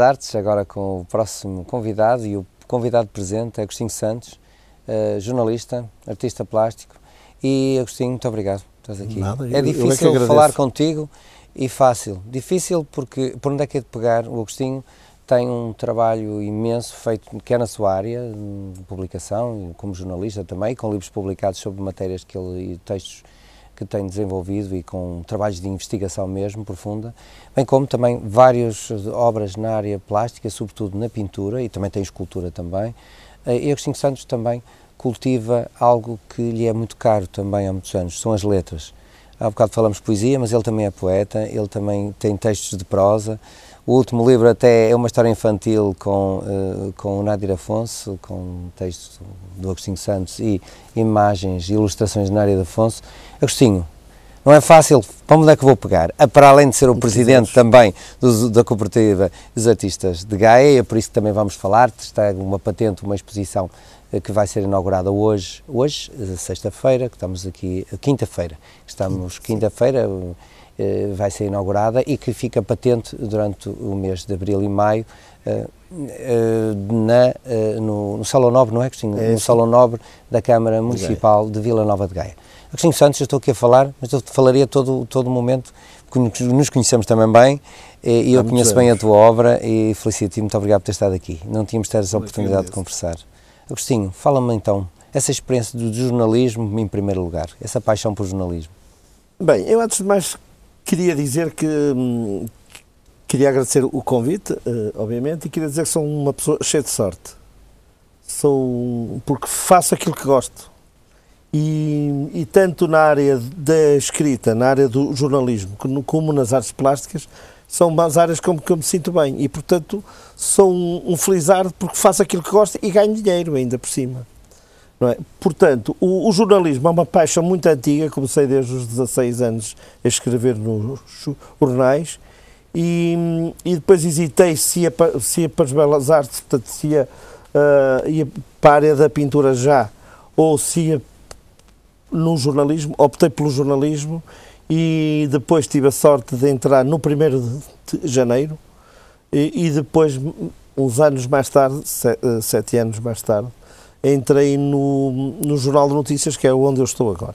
Artes, agora com o próximo convidado, e o convidado presente é Agostinho Santos, uh, jornalista, artista plástico. E Agostinho, muito obrigado por estás aqui. Nada, é eu, é difícil é falar contigo e fácil. Difícil porque, por onde é que é de pegar, o Agostinho tem um trabalho imenso feito, quer é na sua área hum, de publicação, como jornalista também, com livros publicados sobre matérias que ele, e textos que tem desenvolvido e com trabalhos de investigação mesmo profunda, bem como também várias obras na área plástica, sobretudo na pintura e também tem escultura também. Eh, e Agostinho Santos também cultiva algo que lhe é muito caro também há muitos anos, são as letras. Há bocado falamos poesia, mas ele também é poeta, ele também tem textos de prosa, o último livro até é uma história infantil com, eh, com o Nadir Afonso, com texto do Agostinho Santos e imagens e ilustrações de Nádia Afonso. Agostinho, não é fácil, para onde é que vou pegar? Ah, para além de ser o presidente também do, da cooperativa dos artistas de Gaia, é por isso que também vamos falar, está uma patente, uma exposição eh, que vai ser inaugurada hoje, hoje, eh, sexta-feira, que estamos aqui, quinta-feira, estamos quinta-feira, eh, vai ser inaugurada e que fica patente durante o mês de abril e maio eh, eh, na, no, no, Salão Nobre, não é, Cristina? É no Salão Nobre da Câmara Municipal de, de Vila Nova de Gaia. Agostinho Santos, eu estou aqui a falar, mas eu te falaria todo todo momento, porque nos conhecemos também bem, e eu conheço bem a tua obra e felicito-te, muito obrigado por ter estado aqui. Não tínhamos tido essa oportunidade de conversar. Agostinho, fala-me então, essa experiência do jornalismo em primeiro lugar, essa paixão por jornalismo. Bem, eu antes de mais Queria dizer que. Hum, queria agradecer o convite, eh, obviamente, e queria dizer que sou uma pessoa cheia de sorte. Sou. porque faço aquilo que gosto. E, e, tanto na área da escrita, na área do jornalismo, como nas artes plásticas, são umas áreas como que eu me sinto bem. E, portanto, sou um, um felizardo porque faço aquilo que gosto e ganho dinheiro ainda por cima. É? Portanto, o, o, jornalismo é uma paixão muito antiga, comecei desde os 16 anos a escrever nos jornais e, e depois hesitei se ia, se ia para as belas artes, portanto, se ia, uh, ia para a área da pintura já ou se ia no jornalismo, optei pelo jornalismo e depois tive a sorte de entrar no 1 de janeiro e, e depois, uns anos mais tarde, sete, ah, sete anos mais tarde, entrei no, no Jornal de Notícias, que é onde eu estou agora.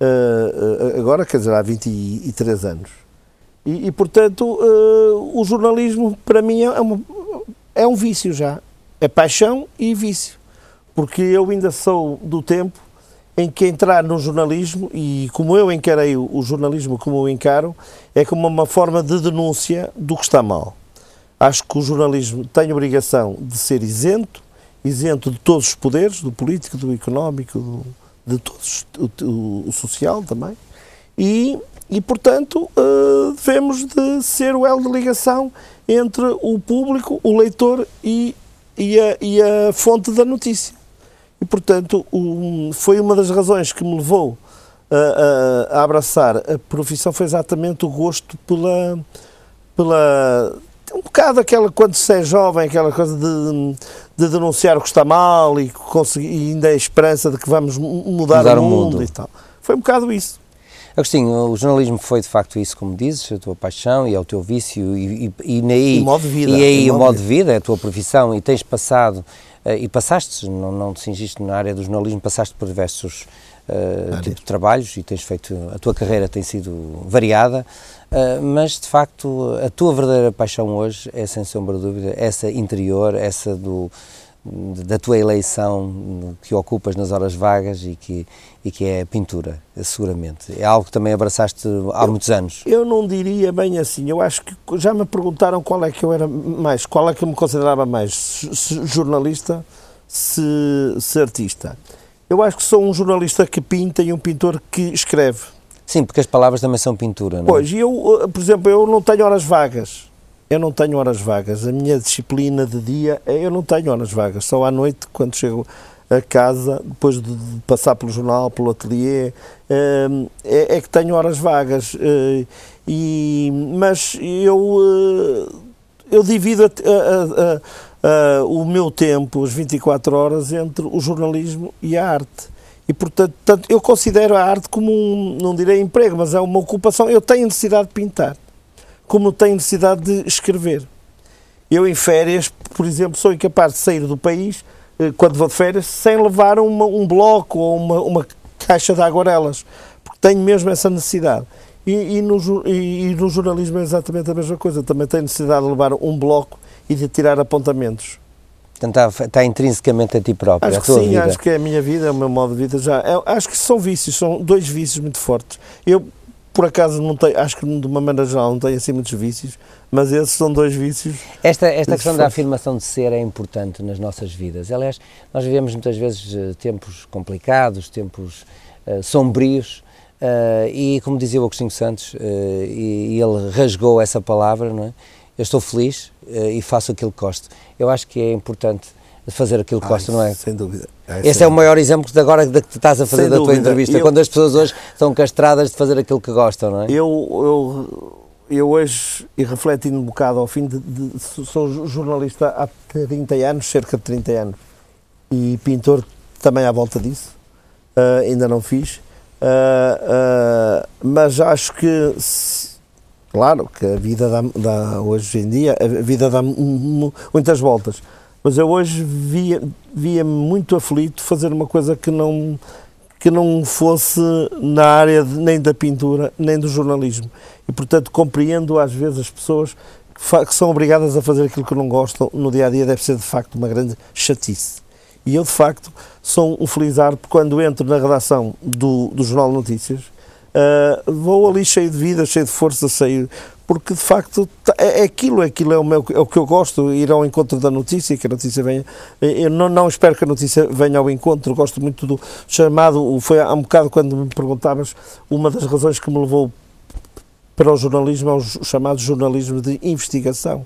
Uh, agora, quer dizer, há 23 anos. E, e portanto, uh, o jornalismo, para mim, é, uma, é um vício já. É paixão e vício. Porque eu ainda sou do tempo em que entrar no jornalismo, e como eu encarei o jornalismo, como eu encaro, é como uma forma de denúncia do que está mal. Acho que o jornalismo tem obrigação de ser isento, isento de todos os poderes, do político, do económico, do, de todos, o, o, social também, e, e portanto uh, devemos de ser o elo de ligação entre o público, o leitor e, e, a, e a fonte da notícia. E portanto um, foi uma das razões que me levou a, a, a abraçar a profissão foi exatamente o gosto pela pela é um bocado aquela, quando se é jovem, aquela coisa de, de denunciar o que está mal e, conseguir, e ainda é a esperança de que vamos mudar, mudar o, mundo o, mundo e tal. Foi um bocado isso. Agostinho, o jornalismo foi de facto isso, como dizes, a tua paixão e é o teu vício e, e, o modo de vida. E aí o modo de vida, é a tua profissão e tens passado, eh, e passaste, não, não te cingiste na área do jornalismo, passaste por diversos ah, ah, tipo de trabalhos e tens feito, a tua carreira tem sido variada, uh, mas de facto a tua verdadeira paixão hoje é sem sombra de dúvida essa interior, essa do da tua eleição que ocupas nas horas vagas e que, e que é pintura, seguramente. É algo que também abraçaste há eu, muitos anos. Eu não diria bem assim. Eu acho que já me perguntaram qual é que eu era mais, qual é que eu me considerava mais, se, se jornalista, se, se artista. Eu acho que sou um jornalista que pinta e um pintor que escreve. Sim, porque as palavras também são pintura, não é? Pois, eu, eh, por exemplo, eu não tenho horas vagas. Eu não tenho horas vagas. A minha disciplina de dia, é eu não tenho horas vagas. Só à noite, quando chego a casa, depois de passar pelo jornal, pelo ateliê, ehm, é, é que tenho horas vagas. Eh, e, mas eu, eh, eu divido a, a uh, o meu tempo, as 24 horas, entre o jornalismo e a arte. E, portanto, tanto, eu considero a arte como um, não direi emprego, mas é uma ocupação. Eu tenho necessidade de pintar, como tenho necessidade de escrever. Eu, em férias, por exemplo, sou incapaz de sair do país, eh, quando vou de férias, sem levar uma, um bloco ou uma, uma caixa de aguarelas, porque tenho mesmo essa necessidade. E, e, no, e, e, no, jornalismo é exatamente a mesma coisa. Também tenho necessidade de levar um bloco e de tirar apontamentos. Portanto, está, está intrinsecamente a ti próprio, acho a tua sim, vida. Acho que é a minha vida, é o meu modo de vida já. Eu, é, acho que são vícios, são dois vícios muito fortes. Eu, por acaso, não tenho, acho que de uma maneira geral não tenho assim muitos vícios, mas esses são dois vícios. Esta, esta questão fortes. da afirmação de ser é importante nas nossas vidas. Aliás, nós vivemos muitas vezes eh, tempos complicados, tempos uh, sombrios, uh, e como dizia o Agostinho Santos, uh, e, e ele rasgou essa palavra, não é? eu estou feliz uh, e faço aquilo que gosto. Eu acho que é importante fazer aquilo que gosto, não é? Sem dúvida. Ai, Esse sem é o maior exemplo de agora que estás a fazer sem da dúvida. tua entrevista, eu, quando as pessoas hoje são castradas de fazer aquilo que gostam, não é? Eu, eu, eu hoje, e refletindo um bocado ao fim, de, de, sou jornalista há 30 anos, cerca de 30 anos, e pintor também à volta disso, uh, ainda não fiz, uh, uh, mas acho que... Se, Claro que a vida dá, dá, hoje em dia, a vida dá muitas voltas, mas eu hoje via-me via muito aflito fazer uma coisa que não, que não fosse na área de, nem da pintura, nem do jornalismo. E, portanto, compreendo às vezes as pessoas que, que são obrigadas a fazer aquilo que não gostam no dia a dia, deve ser de facto uma grande chatice. E eu, de facto, sou um felizardo quando entro na redação do, do Jornal Notícias Uh, vou ali cheio de vida, cheio de força, cheio, porque de facto tá, é, é aquilo, é aquilo é o, meu, é o que eu gosto, ir ao encontro da notícia, que a notícia venha, eu não, não espero que a notícia venha ao encontro, gosto muito do chamado, foi há um bocado quando me perguntavas, uma das razões que me levou para o jornalismo é o chamado jornalismo de investigação,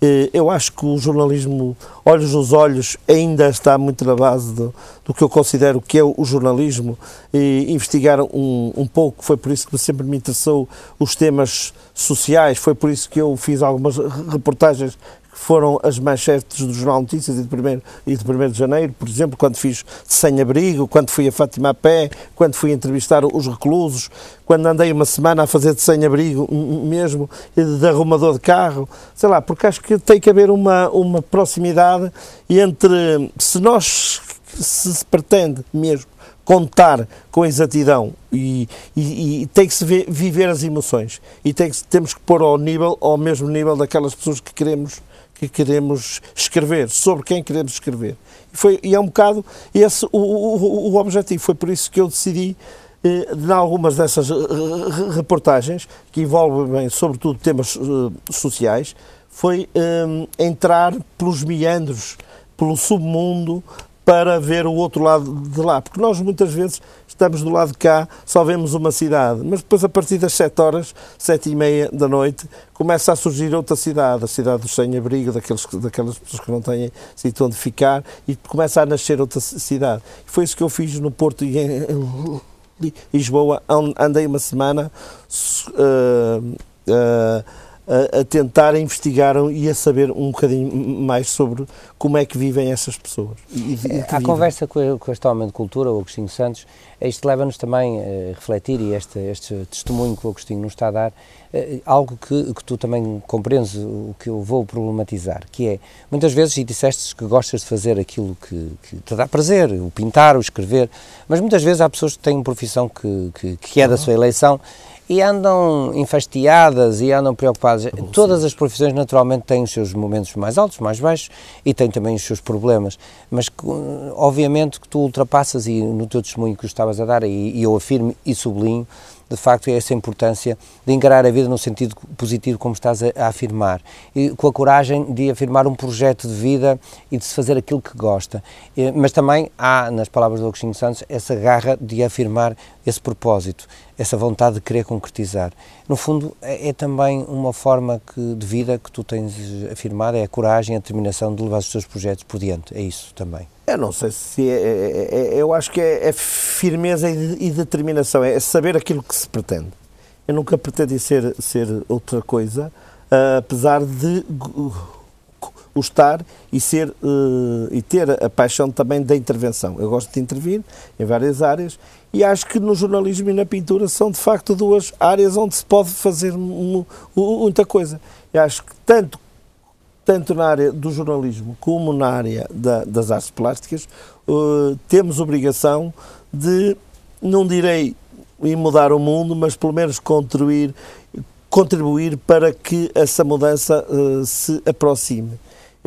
eh, eu acho que o jornalismo, olhos nos olhos, ainda está muito na base do, do que eu considero que é o jornalismo. E investigar um, um, pouco, foi por isso que sempre me interessou os temas sociais, foi por isso que eu fiz algumas reportagens foram as manchetes do Jornal Notícias e de 1 e de, de Janeiro, por exemplo, quando fiz sem-abrigo, quando fui a Fátima a pé, quando fui entrevistar os reclusos, quando andei uma semana a fazer de sem-abrigo mesmo, de arrumador de carro, sei lá, porque acho que tem que haver uma, uma proximidade entre, se nós se, se pretende mesmo contar com exatidão e, e, e tem que se ver, viver as emoções e tem que, temos que pôr ao nível ao mesmo nível daquelas pessoas que queremos que queremos escrever, sobre quem queremos escrever. E, foi, e é um bocado esse o, o, o objetivo. Foi por isso que eu decidi, eh, em algumas dessas eh, reportagens, que envolvem sobretudo temas eh, sociais, foi eh, entrar pelos meandros, pelo submundo, para ver o outro lado de lá. Porque nós muitas vezes estamos do lado de cá, só vemos uma cidade. Mas depois, a partir das 7 horas, 7 e meia da noite, começa a surgir outra cidade, a cidade dos sem-abrigo, daqueles, daquelas pessoas que não têm sítio onde ficar, e começa a nascer outra cidade. E foi isso que eu fiz no Porto e em Lisboa. Andei uma semana. Uh, uh, a, tentar a investigar e a saber um bocadinho mais sobre como é que vivem essas pessoas. E, e a é, conversa com, com este homem de cultura, o Agostinho Santos, isto leva-nos também a eh, refletir, e este, este testemunho que o Agostinho nos está a dar, eh, algo que, que tu também compreendes o que eu vou problematizar, que é, muitas vezes, e disseste que gostas de fazer aquilo que, que te dá prazer, o pintar, o escrever, mas muitas vezes há pessoas que têm uma profissão que, que, que é da uhum. sua eleição e andam enfastiadas e andam preocupadas. Todas as profissões naturalmente têm os seus momentos mais altos, mais baixos e têm também os seus problemas, mas obviamente que tu ultrapassas e no teu testemunho que eu estava estavas a dar, e, e eu afirmo e sublinho, de facto é essa importância de encarar a vida no sentido positivo como estás a, a, afirmar e com a coragem de afirmar um projeto de vida e de se fazer aquilo que gosta mas também há nas palavras do Agostinho Santos essa garra de afirmar esse propósito, essa vontade de querer concretizar. No fundo, é, é, também uma forma que, de vida que tu tens afirmado, é a coragem, a determinação de levar os teus projetos por diante. É isso também. Eu não sei se é, é, é, é eu acho que é, é firmeza e, e determinação, é saber aquilo que se pretende. Eu nunca pretendi ser, ser outra coisa, uh, apesar de uh, estar e, ser, eh, e ter a paixão também da intervenção. Eu gosto de intervir em várias áreas e acho que no jornalismo e na pintura são de facto duas áreas onde se pode fazer muita coisa. Eu acho que tanto tanto na área do jornalismo como na área da, das artes plásticas, uh, temos obrigação de, não direi e mudar o mundo, mas pelo menos contribuir, contribuir para que essa mudança uh, se aproxime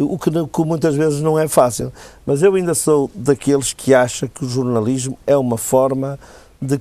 o que, que muitas vezes não é fácil. Mas eu ainda sou daqueles que acha que o jornalismo é uma forma de,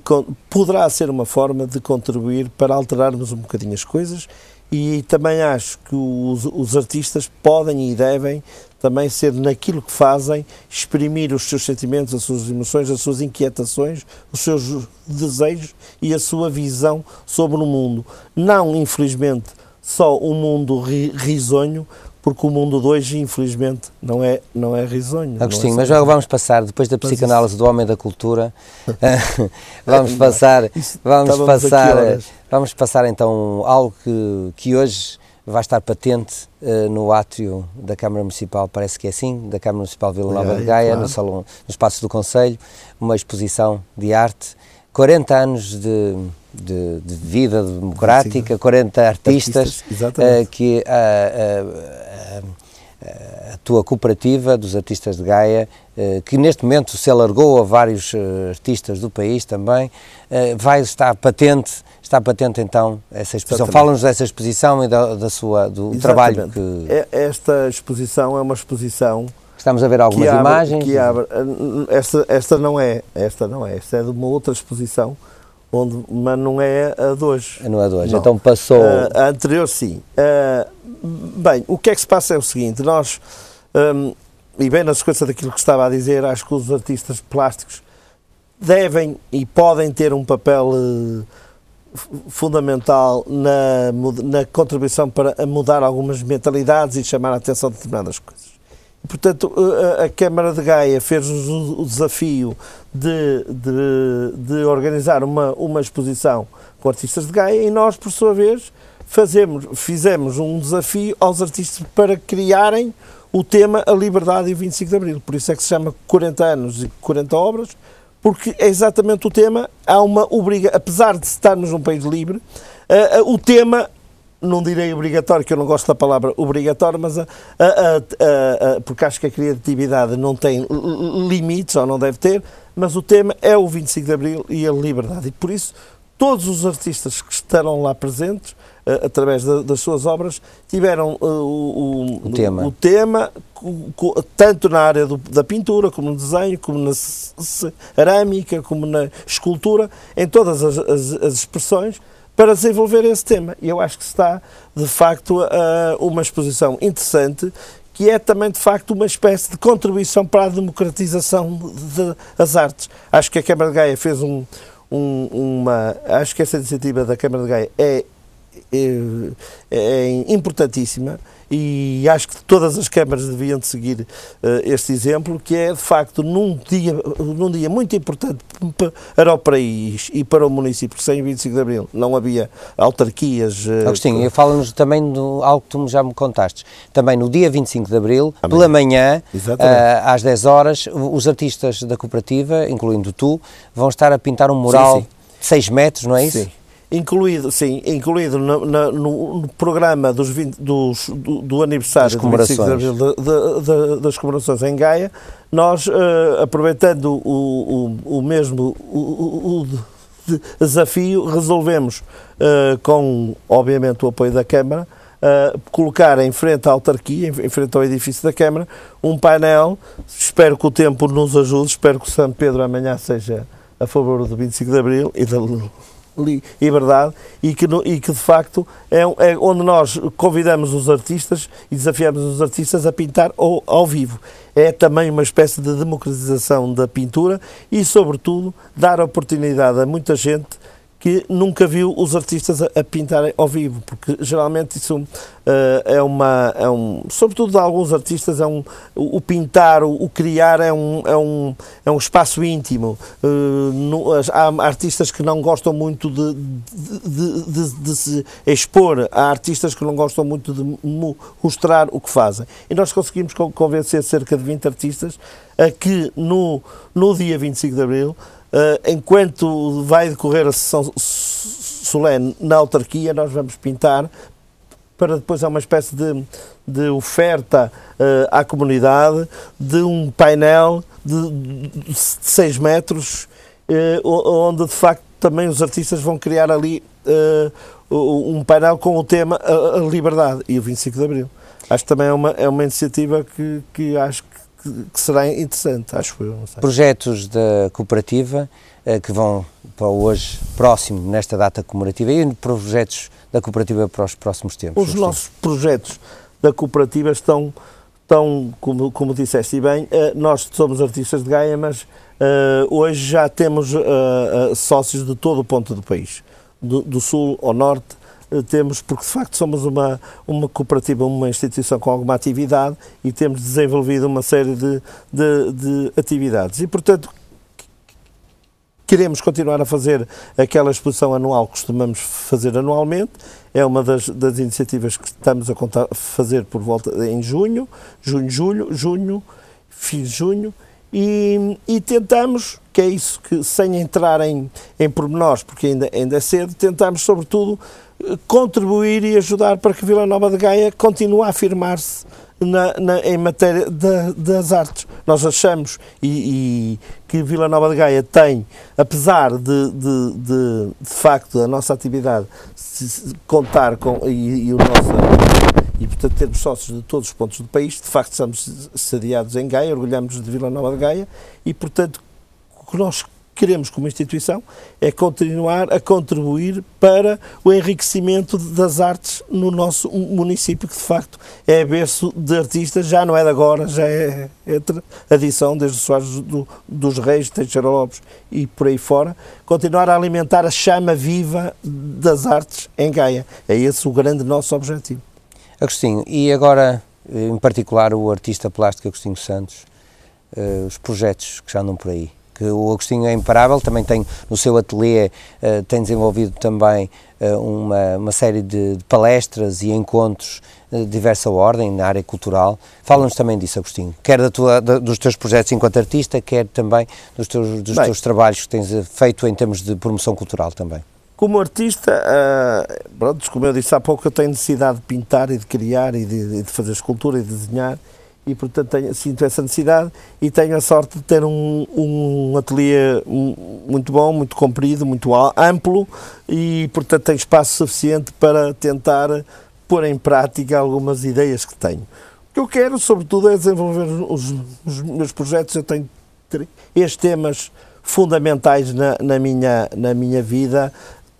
poderá ser uma forma de contribuir para alterarmos um bocadinho as coisas e também acho que os, os, artistas podem e devem também ser naquilo que fazem, exprimir os seus sentimentos, as suas emoções, as suas inquietações, os seus desejos e a sua visão sobre o mundo. Não, infelizmente, só um mundo risonho, porque o mundo de hoje, infelizmente, não é, não é risonho. É Agostinho, é mas agora vamos passar, depois da psicanálise do homem da cultura, vamos passar, vamos passar, eh, vamos passar então algo que, que hoje vai estar patente uh, no átrio da Câmara Municipal, parece que é assim, da Câmara Municipal Vila Nova é, de é, Gaia, claro. no, salão, no espaço do Conselho, uma exposição de arte, 40 anos de de, de, vida democrática, 40 artistas, artistas uh, que a, a, a, a, tua cooperativa dos artistas de Gaia, uh, que neste momento se alargou a vários eh, artistas do país também, uh, vai estar patente, está patente então essa exposição. Fala-nos dessa exposição e da, da sua, do Exatamente. trabalho que... É, esta exposição é uma exposição... Estamos a ver algumas que abre, imagens. Que abre, esta, esta não é, esta não é, esta é de uma outra exposição onde, mas não é a de hoje. Não é a de hoje, não. então passou... Ah, a anterior sim. Ah, bem, o que é que se passa é o seguinte, nós, um, e bem na sequência daquilo que estava a dizer, acho que os artistas plásticos devem e podem ter um papel eh, fundamental na, na contribuição para mudar algumas mentalidades e chamar a atenção de determinadas coisas. Portanto, eh, eh, a Câmara de Gaia fez-nos o desafio de, de, de, organizar uma, uma exposição com artistas de Gaia e nós, por sua vez, fazemos, fizemos um desafio aos artistas para criarem o tema A Liberdade e 25 de Abril. Por isso é que se chama 40 anos e 40 obras, porque é exatamente o tema. Há uma obriga, apesar de estarmos num país livre, uh, uh, o tema não direi obrigatório, que eu não gosto da palavra obrigatório, mas a, a, a, porque acho que a criatividade não tem limites ou não deve ter, mas o tema é o 25 de Abril e a liberdade. E por isso, todos os artistas que estarão lá presentes, eh, através da, das suas obras, tiveram uh, o, o, tema, o tema co, tanto na área do, da pintura, como no desenho, como na cerâmica, como na escultura, em todas as, as, as expressões, para desenvolver esse tema. E eu acho que está, de facto, uma exposição interessante que é também de facto uma espécie de contribuição para a democratização das de artes. Acho que a Câmara de Gaia fez um, um, uma. Acho que essa iniciativa da Câmara de Gaia é, é, é importantíssima e acho que todas as câmaras deviam seguir uh, este exemplo, que é de facto num dia, num dia muito importante para o país e para o município, porque sem 25 de Abril não havia autarquias. Uh, Agostinho, com... eu falo-nos também de algo que tu já me contaste, também no dia 25 de Abril, Amém. pela manhã, uh, às 10 horas, os artistas da cooperativa, incluindo tu, vão estar a pintar um mural sim, sim. de 6 metros, não é isso? Sim incluído, sim, incluído no, no, no programa dos, 20, dos do, do, aniversário das comemorações. De, de, de, das comemorações em Gaia, nós, uh, aproveitando o, o, o mesmo o, desafio, resolvemos, uh, com obviamente o apoio da Câmara, Uh, colocar em frente à autarquia, em frente ao edifício da Câmara, um painel. Espero que o tempo nos ajude, espero que o São Pedro amanhã seja a favor do 25 de Abril e da liberdade e que, e que de facto é, é, onde nós convidamos os artistas e desafiamos os artistas a pintar ao, ao vivo. É também uma espécie de democratização da pintura e, sobretudo, dar oportunidade a muita gente que nunca viu os artistas a, a pintarem ao vivo, porque geralmente isso uh, é uma. É um, sobretudo de alguns artistas, é um, o, o pintar, o, o, criar é um, é um, é um espaço íntimo. Uh, no, há artistas que não gostam muito de, de, de, de, se expor, há artistas que não gostam muito de mostrar o que fazem. E nós conseguimos convencer cerca de 20 artistas a que no, no dia 25 de abril eh, enquanto vai decorrer a sessão solene na autarquia, nós vamos pintar para depois é uma espécie de, de oferta uh, à comunidade de um painel de 6 metros, uh, onde de facto também os artistas vão criar ali uh, um painel com o tema a, a, liberdade e o 25 de Abril. Acho que também é uma, é uma iniciativa que, que acho que, que será interessante, acho eu. Projetos da cooperativa eh, que vão para hoje próximo, nesta data comemorativa, e projetos da cooperativa para os próximos tempos? Os nossos projetos da cooperativa estão, estão como, como disseste bem, eh, nós somos artistas de Gaia, mas eh, hoje já temos sócios de todo o ponto do país, do, do sul ao norte, eh, temos, porque de facto somos uma, uma cooperativa, uma instituição com alguma atividade e temos desenvolvido uma série de, de, de atividades. E, portanto, Queremos continuar a fazer aquela exposição anual que costumamos fazer anualmente. É uma das, das iniciativas que estamos a contar, fazer por volta em junho, junho, julho, junho, fim de junho. E, e, tentamos, que é isso que, sem entrar em, em pormenores, porque ainda, ainda é cedo, tentamos, sobretudo, contribuir e ajudar para que Vila Nova de Gaia continue a afirmar-se na, na, em matéria de, das artes. Nós achamos e, e, que Vila Nova de Gaia tem, apesar de, de, de, de facto a nossa atividade se, se contar com e, e, o nosso e portanto termos sócios de todos os pontos do país, de facto estamos sediados em Gaia, orgulhamos de Vila Nova de Gaia e portanto o que nós queremos como instituição é continuar a contribuir para o enriquecimento das artes no nosso município, que de facto é berço de artistas, já não é de agora, já é, é adição desde os Soares do, dos Reis, Teixeira Lopes e por aí fora, continuar a alimentar a chama viva das artes em Gaia. É esse o grande nosso objetivo. Agostinho, e agora, eh, em particular, o artista plástico Agostinho Santos, eh, os projetos que já andam por aí? que o Agostinho é imparável, também tem no seu ateliê, uh, tem desenvolvido também uh, uma, uma, série de, de, palestras e encontros eh, de diversa ordem na área cultural. Fala-nos também disso, Agostinho, quer da tua, da, dos teus projetos enquanto artista, quer também dos, teus, dos Bem, teus trabalhos que tens feito em termos de promoção cultural também. Como artista, uh, pronto, como eu disse há pouco, eu tenho necessidade de pintar e de criar e de, de fazer escultura e de desenhar, e portanto tenho, sinto essa necessidade e tenho a sorte de ter um, um ateliê muito bom, muito comprido, muito amplo e portanto tenho espaço suficiente para tentar pôr em prática algumas ideias que tenho. O que eu quero, sobretudo, é desenvolver os, os meus projetos. Eu tenho três temas fundamentais na, na, minha, na minha vida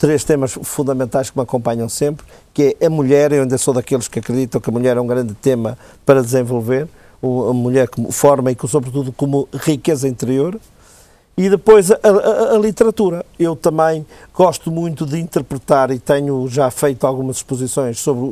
três temas fundamentais que me acompanham sempre, que é a mulher, eu ainda sou daqueles que acreditam que a mulher é um grande tema para desenvolver, a mulher como forma e sobretudo como riqueza interior, e depois a, a, a, literatura. Eu também gosto muito de interpretar e tenho já feito algumas exposições sobre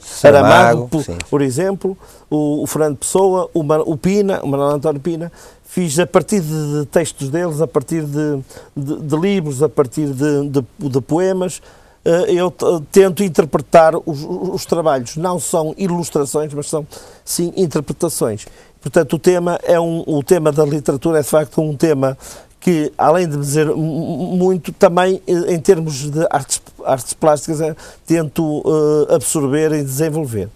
Saramago, por, por, exemplo, o, o Fernando Pessoa, o, Mar, o Pina, o Manuel António Pina, fiz a partir de textos deles, a partir de, de, de livros, a partir de, de poemas. Eh, eu tento interpretar os, os, trabalhos, não são ilustrações, mas são sim interpretações. Portanto, o tema é um, o tema da literatura é de facto um tema que, além de dizer muito, também eh, em termos de artes, artes plásticas, eh, tento absorver e desenvolver.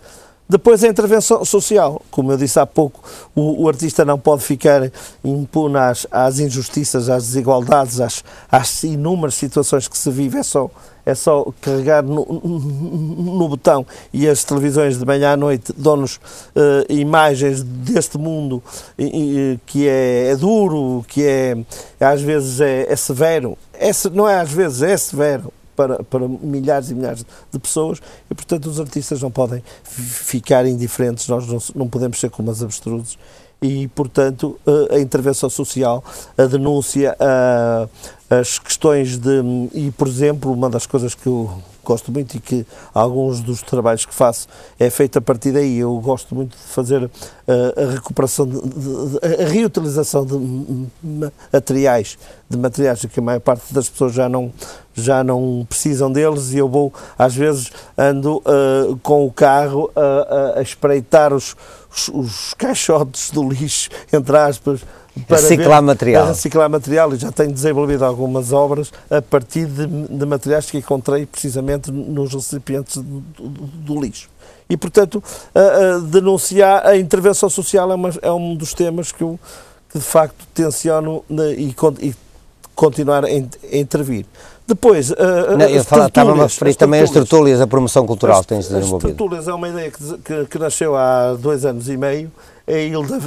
Depois a intervenção social. Como eu disse há pouco, o, o artista não pode ficar impune às, às injustiças, às desigualdades, às, às, inúmeras situações que se vive. É só, é só carregar no, no, no botão e as televisões de manhã à noite dão-nos uh, imagens deste mundo e, e, que é, é, duro, que é às vezes é, é severo. É, não é às vezes, é severo para, para milhares e milhares de pessoas e, portanto, os artistas não podem ficar indiferentes, nós não, não podemos ser como as abstrusos e, portanto, eh, a intervenção social, a denúncia, a, as questões de. E, por exemplo, uma das coisas que eu gosto muito e que alguns dos trabalhos que faço é feito a partir daí. Eu gosto muito de fazer uh, a recuperação, de, de, de, a reutilização de materiais, de materiais que a maior parte das pessoas já não, já não precisam deles e eu vou, às vezes, ando uh, com o carro a, a, a espreitar os, os, os, caixotes do lixo, entre aspas, para reciclar material. reciclar material e já tenho desenvolvido algumas obras a partir de, de materiais que encontrei precisamente nos recipientes do, do, do lixo. E, portanto, a, a denunciar a intervenção social é, uma, é, um dos temas que eu, que de facto, tensiono na, né, e, e continuar a, intervir. Depois, eu falo, estava a referir também às tertúlias, a promoção cultural as, tens desenvolvido. As tertúlias é uma ideia que, que, que nasceu há dois anos e meio em é Ilda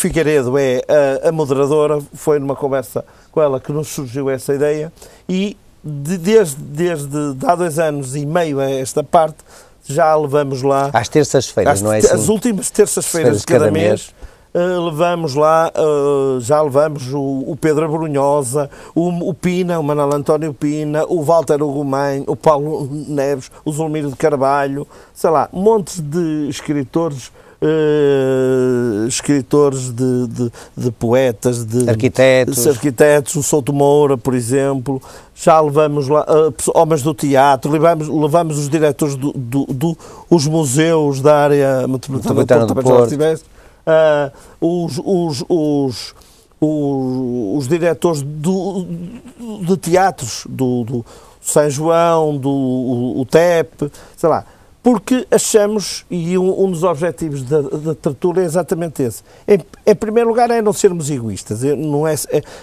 Figueiredo é a, a, moderadora, foi numa conversa com ela que nos surgiu essa ideia e de, desde, desde há dois anos e meio a esta parte já levamos lá... Às terças-feiras, não é assim? As últimas terças-feiras de cada, cada, mês, mês. Uh, levamos lá, uh, já levamos o, o Pedro Brunhosa, o, o, Pina, o Manuel António Pina, o Walter Ugumem, o Paulo Neves, o Zulmiro de Carvalho, sei lá, montes de escritores eh, escritores, de, de, de, poetas, de arquitetos. arquitetos, o Souto Moura, por exemplo, já levamos lá eh, homens do teatro, levamos, levamos os diretores dos do, do, do, museus da área metropolitana do Porto, uh, os, os, os os, os diretores do, do, de teatros do, do São João, do o, o TEP, sei lá, porque achamos, e um, um dos objetivos da, da tertúlia é exatamente esse. Em, em, primeiro lugar, é não sermos egoístas. É, não é,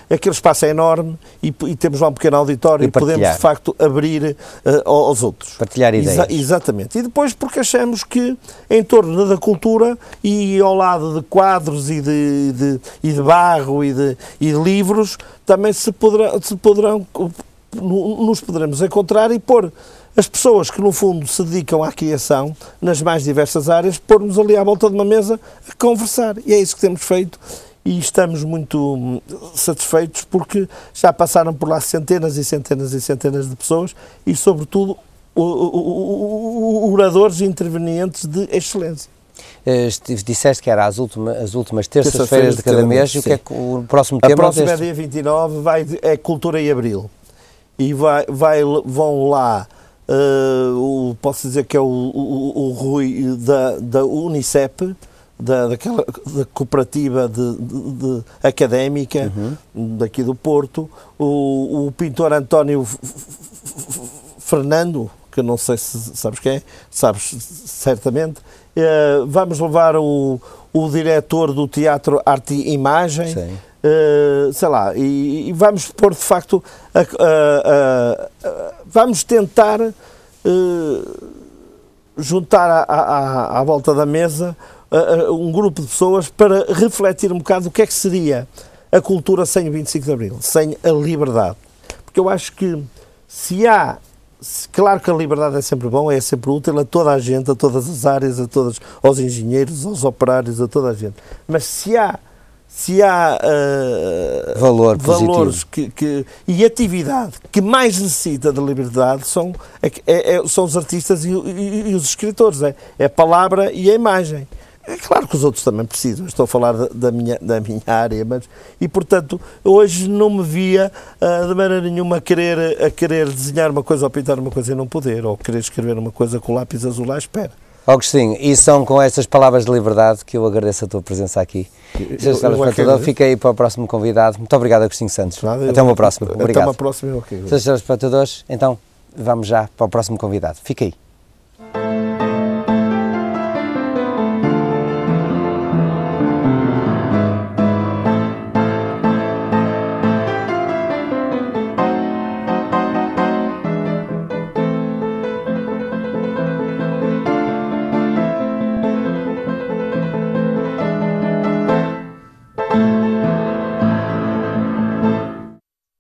é aquele espaço é enorme e, e, temos lá um pequeno auditório e, e podemos, de facto, abrir uh, aos outros. Partilhar ideias. Exa exatamente. E depois, porque achamos que, em torno da cultura e ao lado de quadros e de, de e de barro e de, e de livros, também se, se poderão, nos poderemos encontrar e pôr as pessoas que, no fundo, se dedicam à criação, nas mais diversas áreas, pôr-nos ali à volta de uma mesa a conversar. E é isso que temos feito e estamos muito hum, satisfeitos porque já passaram por lá centenas e centenas e centenas de pessoas e, sobretudo, oradores e intervenientes de excelência. Eh, disseste que era as, as últimas terças-feiras de cada mês e o que é o próximo tema? A próxima é dia 29, vai, é Cultura e Abril. E vai, vai, vão lá eh, o, posso dizer que é o, o, o Rui da, da Unicep, da, daquela da cooperativa de, de, de académica uhum. daqui do Porto, o, o pintor António F F F Fernando, que não sei se sabes quem é, sabes certamente, eh, vamos levar o, o diretor do Teatro Arte e Imagem. Sim. Uh, sei lá, e, e, vamos pôr de facto, a, vamos tentar uh, juntar à, à, volta da mesa uh, um grupo de pessoas para refletir um bocado o que é que seria a cultura sem o 25 de Abril, sem a liberdade. Porque eu acho que se há Claro que a liberdade é sempre bom, é sempre útil a toda a gente, a todas as áreas, a todos, aos engenheiros, aos operários, a toda a gente. Mas se há, se há uh, Valor valores que, que, e atividade que mais necessita de liberdade são, é, é, é, são os artistas e, e, e os escritores. É, é a palavra e a imagem. É claro que os outros também precisam, estou a falar da minha, da minha área, mas. E portanto, hoje não me via uh, de maneira nenhuma a querer, a querer desenhar uma coisa ou pintar uma coisa e não poder, ou querer escrever uma coisa com lápis azul à espera. Agostinho, e são com estas palavras de liberdade que eu agradeço a tua presença aqui. Eu, eu, Fica aí para o próximo convidado. Muito obrigado, Agostinho Santos. Nada, até uma próxima. Obrigado. Até uma próxima. Okay. Seus espectadores, então vamos já para o próximo convidado. Fica aí.